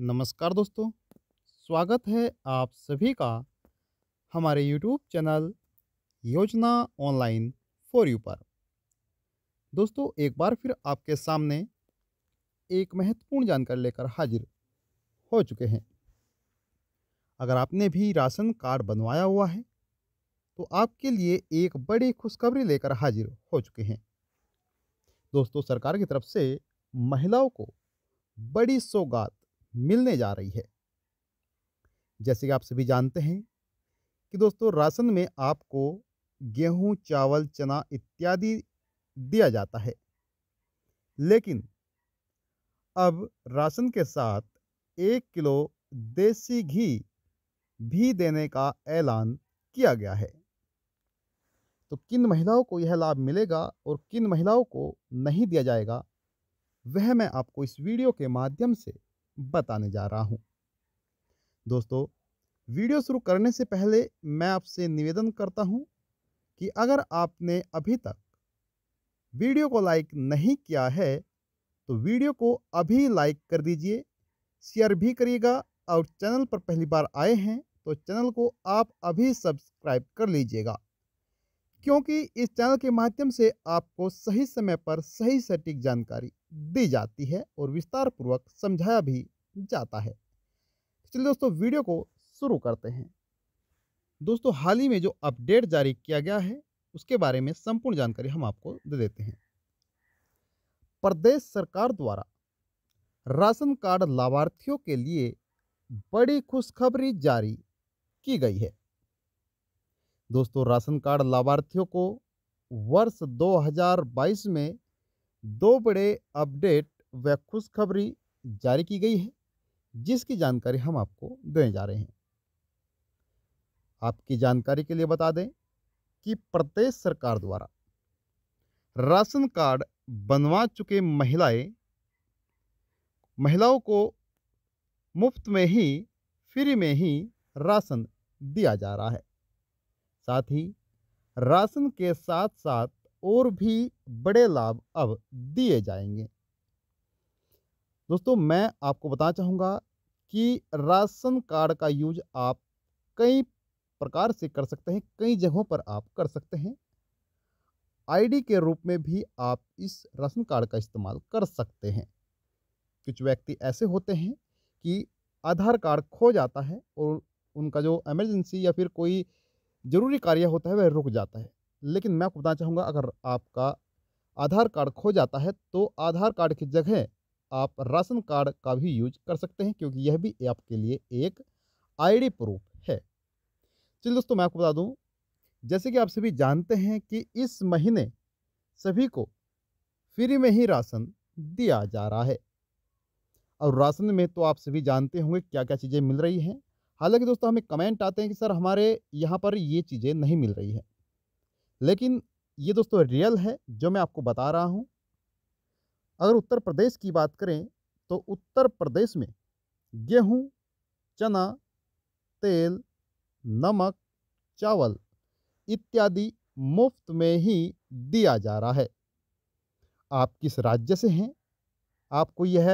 नमस्कार दोस्तों स्वागत है आप सभी का हमारे YouTube channel Yojana online for you पर दोस्तों एक बार फिर आपके सामने एक महत्वपूर्ण जानकारी लेकर हाजिर हो चुके हैं अगर आपने भी राशन कार्ड बनवाया हुआ है तो आपके लिए एक बड़ी खुशखबरी लेकर हाजिर हो चुके हैं दोस्तों सरकार की तरफ से महिलाओं को बड़ी सौगात मिलने जा रही है जैसे कि आप सभी जानते हैं कि दोस्तों राशन में आपको गेहूं चावल चना इत्यादि दिया जाता है लेकिन अब राशन के साथ एक किलो देसी घी भी देने का ऐलान किया गया है तो किन महिलाओं को यह लाभ मिलेगा और किन महिलाओं को नहीं दिया जाएगा वह मैं आपको इस वीडियो के माध्यम से बताने जा रहा हूँ दोस्तों वीडियो शुरू करने से पहले मैं आपसे निवेदन करता हूँ कि अगर आपने अभी तक वीडियो को लाइक नहीं किया है तो वीडियो को अभी लाइक कर दीजिए शेयर भी करिएगा और चैनल पर पहली बार आए हैं तो चैनल को आप अभी सब्सक्राइब कर लीजिएगा क्योंकि इस चैनल के माध्यम से आपको सही समय पर सही सटीक जानकारी दी जाती है और विस्तार पूर्वक समझाया भी जाता है तो चलिए दोस्तों वीडियो को शुरू करते हैं दोस्तों हाल ही में जो अपडेट जारी किया गया है उसके बारे में संपूर्ण जानकारी हम आपको दे देते हैं प्रदेश सरकार द्वारा राशन कार्ड लाभार्थियों के लिए बड़ी खुशखबरी जारी की गई है दोस्तों राशन कार्ड लाभार्थियों को वर्ष 2022 में दो बड़े अपडेट व खुशखबरी जारी की गई है जिसकी जानकारी हम आपको देने जा रहे हैं आपकी जानकारी के लिए बता दें कि प्रदेश सरकार द्वारा राशन कार्ड बनवा चुके महिलाएं महिलाओं को मुफ्त में ही फ्री में ही राशन दिया जा रहा है साथ ही राशन के साथ साथ और भी बड़े लाभ अब दिए जाएंगे दोस्तों मैं आपको बताना चाहूँगा कि राशन कार्ड का यूज आप कई प्रकार से कर सकते हैं कई जगहों पर आप कर सकते हैं आईडी के रूप में भी आप इस राशन कार्ड का इस्तेमाल कर सकते हैं कुछ व्यक्ति ऐसे होते हैं कि आधार कार्ड खो जाता है और उनका जो एमरजेंसी या फिर कोई जरूरी कार्य होता है वह रुक जाता है लेकिन मैं आपको बताना चाहूँगा अगर आपका आधार कार्ड खो जाता है तो आधार कार्ड की जगह आप राशन कार्ड का भी यूज कर सकते हैं क्योंकि यह भी आपके लिए एक आईडी प्रूफ है चलिए दोस्तों मैं आपको बता दूं जैसे कि आप सभी जानते हैं कि इस महीने सभी को फ्री में ही राशन दिया जा रहा है और राशन में तो आप सभी जानते होंगे क्या क्या चीज़ें मिल रही हैं हालांकि दोस्तों हमें कमेंट आते हैं कि सर हमारे यहाँ पर ये चीज़ें नहीं मिल रही है लेकिन ये दोस्तों रियल है जो मैं आपको बता रहा हूँ अगर उत्तर प्रदेश की बात करें तो उत्तर प्रदेश में गेहूँ चना तेल नमक चावल इत्यादि मुफ्त में ही दिया जा रहा है आप किस राज्य से हैं आपको यह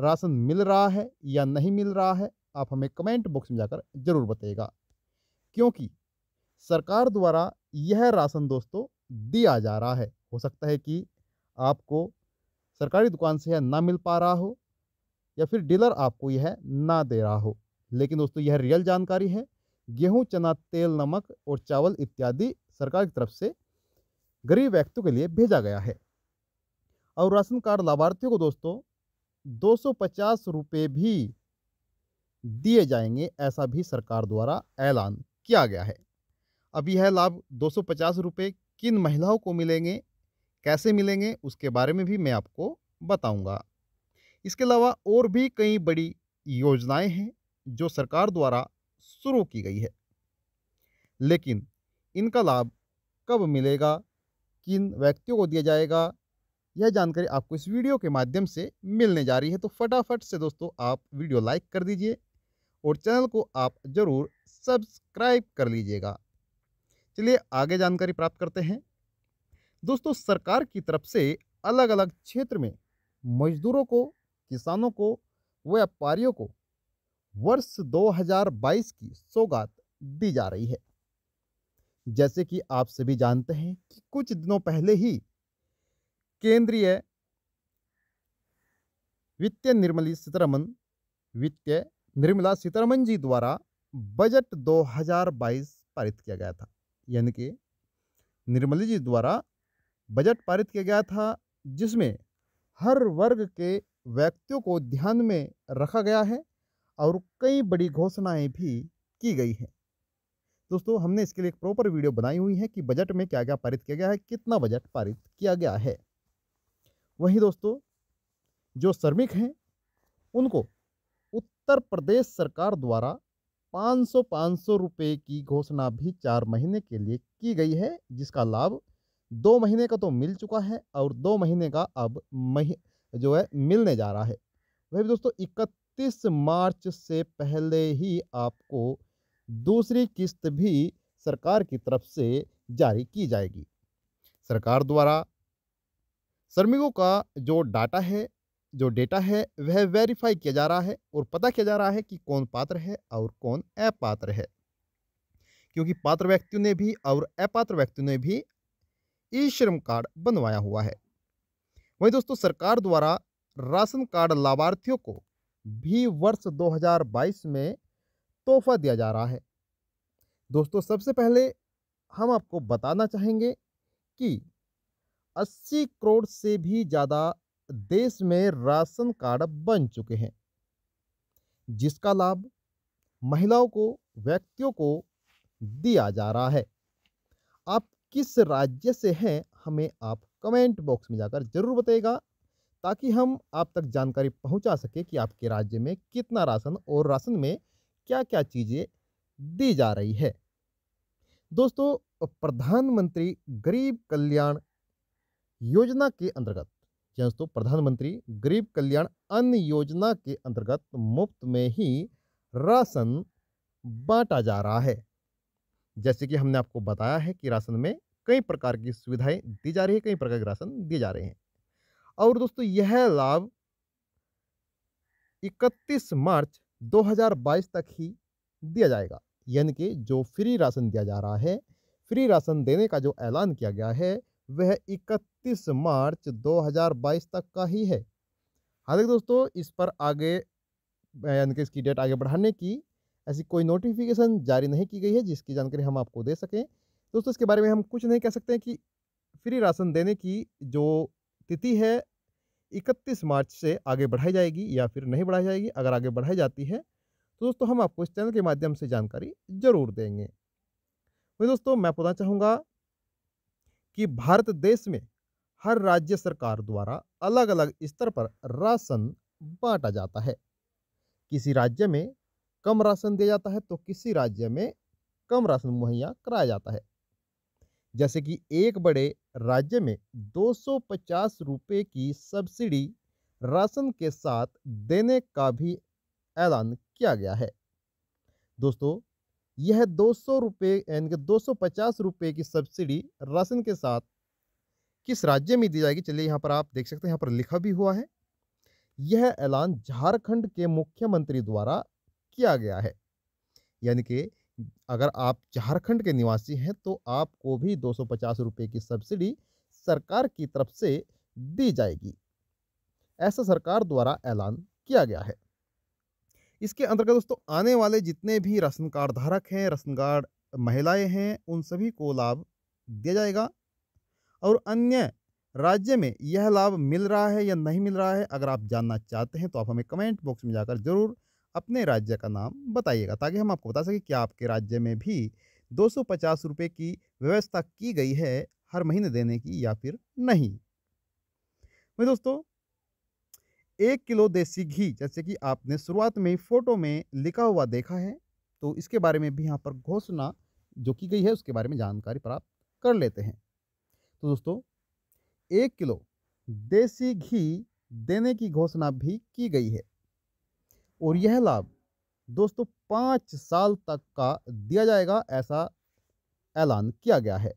राशन मिल रहा है या नहीं मिल रहा है आप हमें कमेंट बॉक्स में जाकर ज़रूर बताइएगा क्योंकि सरकार द्वारा यह राशन दोस्तों दिया जा रहा है हो सकता है कि आपको सरकारी दुकान से यह ना मिल पा रहा हो या फिर डीलर आपको यह ना दे रहा हो लेकिन दोस्तों यह रियल जानकारी है गेहूं चना तेल नमक और चावल इत्यादि सरकार की तरफ से गरीब व्यक्तियों के लिए भेजा गया है और राशन कार्ड लाभार्थियों को दोस्तों दो सौ भी दिए जाएंगे ऐसा भी सरकार द्वारा ऐलान किया गया है अब यह लाभ दो सौ किन महिलाओं को मिलेंगे कैसे मिलेंगे उसके बारे में भी मैं आपको बताऊंगा। इसके अलावा और भी कई बड़ी योजनाएं हैं जो सरकार द्वारा शुरू की गई है लेकिन इनका लाभ कब मिलेगा किन व्यक्तियों को दिया जाएगा यह जानकारी आपको इस वीडियो के माध्यम से मिलने जा रही है तो फटाफट से दोस्तों आप वीडियो लाइक कर दीजिए और चैनल को आप ज़रूर सब्सक्राइब कर लीजिएगा चलिए आगे जानकारी प्राप्त करते हैं दोस्तों सरकार की तरफ से अलग अलग क्षेत्र में मजदूरों को किसानों को व्यापारियों को वर्ष 2022 की सौगात दी जा रही है जैसे कि आप सभी जानते हैं कि कुछ दिनों पहले ही केंद्रीय वित्तीय निर्मली सीतारमन वित्तीय निर्मला सीतारमन जी द्वारा बजट 2022 पारित किया गया था यानी कि निर्मली जी द्वारा बजट पारित किया गया था जिसमें हर वर्ग के व्यक्तियों को ध्यान में रखा गया है और कई बड़ी घोषणाएं भी की गई हैं दोस्तों हमने इसके लिए एक प्रॉपर वीडियो बनाई हुई है कि बजट में क्या क्या पारित किया गया है कितना बजट पारित किया गया है वहीं दोस्तों जो श्रमिक हैं उनको उत्तर प्रदेश सरकार द्वारा 500 500 रुपए की घोषणा भी चार महीने के लिए की गई है जिसका लाभ दो महीने का तो मिल चुका है और दो महीने का अब मही जो है मिलने जा रहा है वह भी दोस्तों इकतीस मार्च से पहले ही आपको दूसरी किस्त भी सरकार की तरफ से जारी की जाएगी सरकार द्वारा श्रमिकों का जो डाटा है जो डेटा है वह वेरीफाई किया जा रहा है और पता किया जा रहा है कि कौन पात्र है और कौन अपात्र है क्योंकि पात्र व्यक्तियों ने भी और अपात्र व्यक्तियों ने भी ई श्रम कार्ड बनवाया हुआ है वहीं दोस्तों सरकार द्वारा राशन कार्ड लाभार्थियों को भी वर्ष 2022 में तोहफा दिया जा रहा है दोस्तों सबसे पहले हम आपको बताना चाहेंगे कि 80 करोड़ से भी ज़्यादा देश में राशन कार्ड बन चुके हैं जिसका लाभ महिलाओं को व्यक्तियों को दिया जा रहा है आप किस राज्य से हैं हमें आप कमेंट बॉक्स में जाकर जरूर बताएगा ताकि हम आप तक जानकारी पहुंचा सके कि आपके राज्य में कितना राशन और राशन में क्या क्या चीज़ें दी जा रही है दोस्तों प्रधानमंत्री गरीब कल्याण योजना के अंतर्गत जी दोस्तों प्रधानमंत्री गरीब कल्याण अन्न योजना के अंतर्गत मुफ्त में ही राशन बांटा जा रहा है जैसे कि हमने आपको बताया है कि राशन में कई प्रकार की सुविधाएं दी जा रही है कई प्रकार के राशन दिए जा रहे हैं और दोस्तों यह लाभ 31 मार्च 2022 तक ही दिया जाएगा यानी कि जो फ्री राशन दिया जा रहा है फ्री राशन देने का जो ऐलान किया गया है वह 31 मार्च 2022 तक का ही है हालांकि दोस्तों इस पर आगे यानी कि इसकी डेट आगे बढ़ाने की ऐसी कोई नोटिफिकेशन जारी नहीं की गई है जिसकी जानकारी हम आपको दे सकें दोस्तों इसके बारे में हम कुछ नहीं कह सकते हैं कि फ्री राशन देने की जो तिथि है 31 मार्च से आगे बढ़ाई जाएगी या फिर नहीं बढ़ाई जाएगी अगर आगे बढ़ाई जाती है तो दोस्तों हम आपको इस चैनल के माध्यम से जानकारी जरूर देंगे वही दोस्तों मैं बताना चाहूँगा कि भारत देश में हर राज्य सरकार द्वारा अलग अलग स्तर पर राशन बांटा जाता है किसी राज्य में कम राशन दिया जाता है तो किसी राज्य में कम राशन मुहैया कराया जाता है जैसे कि एक बड़े राज्य में 250 रुपए की सब्सिडी राशन के साथ देने का भी ऐलान किया गया है दोस्तों यह दो सौ रुपये यानी कि दो सौ पचास रुपये की सब्सिडी राशन के साथ किस राज्य में दी जाएगी चलिए यहाँ पर आप देख सकते हैं यहाँ पर लिखा भी हुआ है यह ऐलान झारखंड के मुख्यमंत्री द्वारा किया गया है यानी कि अगर आप झारखंड के निवासी हैं तो आपको भी दो सौ पचास रुपये की सब्सिडी सरकार की तरफ से दी जाएगी ऐसा सरकार द्वारा ऐलान किया गया है इसके अंतर्गत दोस्तों आने वाले जितने भी राशन कार्ड धारक हैं राशन कार्ड महिलाएं हैं उन सभी को लाभ दिया जाएगा और अन्य राज्य में यह लाभ मिल रहा है या नहीं मिल रहा है अगर आप जानना चाहते हैं तो आप हमें कमेंट बॉक्स में जाकर ज़रूर अपने राज्य का नाम बताइएगा ताकि हम आपको बता सकें कि आपके राज्य में भी दो सौ की व्यवस्था की गई है हर महीने देने की या फिर नहीं वही दोस्तों एक किलो देसी घी जैसे कि आपने शुरुआत में फ़ोटो में लिखा हुआ देखा है तो इसके बारे में भी यहाँ पर घोषणा जो की गई है उसके बारे में जानकारी प्राप्त कर लेते हैं तो दोस्तों एक किलो देसी घी देने की घोषणा भी की गई है और यह लाभ दोस्तों पाँच साल तक का दिया जाएगा ऐसा ऐलान किया गया है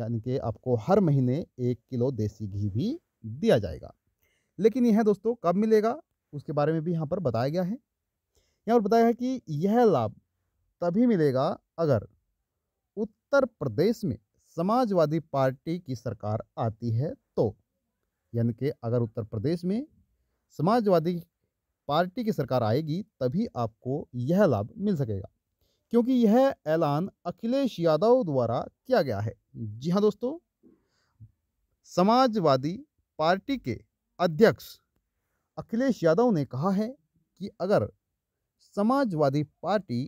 यानी कि आपको हर महीने एक किलो देसी घी भी दिया जाएगा लेकिन यह दोस्तों कब मिलेगा उसके बारे में भी यहाँ पर बताया गया है यहाँ पर बताया है कि यह लाभ तभी मिलेगा अगर उत्तर प्रदेश में समाजवादी पार्टी की सरकार आती है तो यानी कि अगर उत्तर प्रदेश में समाजवादी पार्टी की सरकार आएगी तभी आपको यह लाभ मिल सकेगा क्योंकि यह ऐलान अखिलेश यादव द्वारा किया गया है जी हाँ दोस्तों समाजवादी पार्टी के अध्यक्ष अखिलेश यादव ने कहा है कि अगर समाजवादी पार्टी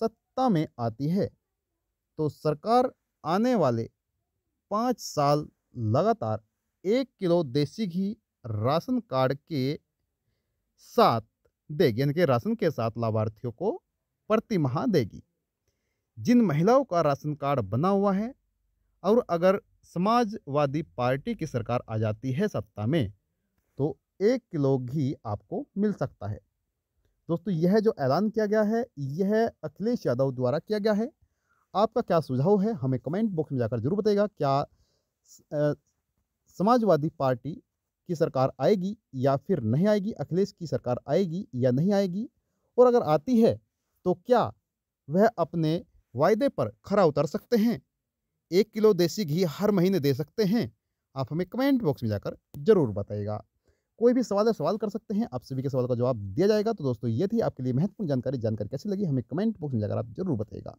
सत्ता में आती है तो सरकार आने वाले पाँच साल लगातार एक किलो देसी घी राशन कार्ड के साथ देगी यानी कि राशन के साथ लाभार्थियों को प्रति माह देगी जिन महिलाओं का राशन कार्ड बना हुआ है और अगर समाजवादी पार्टी की सरकार आ जाती है सत्ता में तो एक किलो घी आपको मिल सकता है दोस्तों यह जो ऐलान किया गया है यह अखिलेश यादव द्वारा किया गया है आपका क्या सुझाव है हमें कमेंट बॉक्स में जाकर जरूर बताइएगा क्या समाजवादी पार्टी की सरकार आएगी या फिर नहीं आएगी अखिलेश की सरकार आएगी या नहीं आएगी और अगर आती है तो क्या वह अपने वायदे पर खरा उतर सकते हैं एक किलो देसी घी हर महीने दे सकते हैं आप हमें कमेंट बॉक्स में जाकर ज़रूर बताइएगा कोई भी सवाल है सवाल कर सकते हैं आप सभी के सवाल का जवाब दिया जाएगा तो दोस्तों ये थी आपके लिए महत्वपूर्ण जानकारी जानकारी कैसी लगी हमें कमेंट बॉक्स में जाकर आप जरूर बताएगा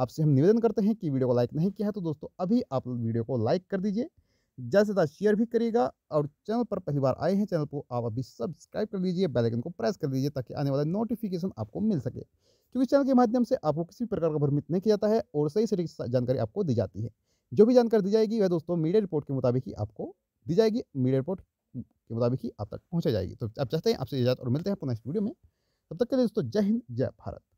आपसे हम निवेदन करते हैं कि वीडियो को लाइक नहीं किया है तो दोस्तों अभी आप वीडियो को लाइक कर दीजिए ज़्यादा से ज़्यादा शेयर भी करिएगा और चैनल पर पहली बार आए हैं चैनल को आप अभी सब्सक्राइब कर लीजिए बेल आइकन को प्रेस कर दीजिए ताकि आने वाला नोटिफिकेशन आपको मिल सके क्योंकि चैनल के माध्यम से आपको किसी भी प्रकार का भ्रमित नहीं किया जाता है और सही सही जानकारी आपको दी जाती है जो भी जानकारी दी जाएगी वह दोस्तों मीडिया रिपोर्ट के मुताबिक ही आपको दी जाएगी मीडिया रिपोर्ट के मुताबिक ही आप तक पहुँचा जाएगी तो आप चाहते हैं आपसे इजाज़त और मिलते हैं पुनः इस वीडियो में तब तक के लिए दोस्तों जय हिंद जय भारत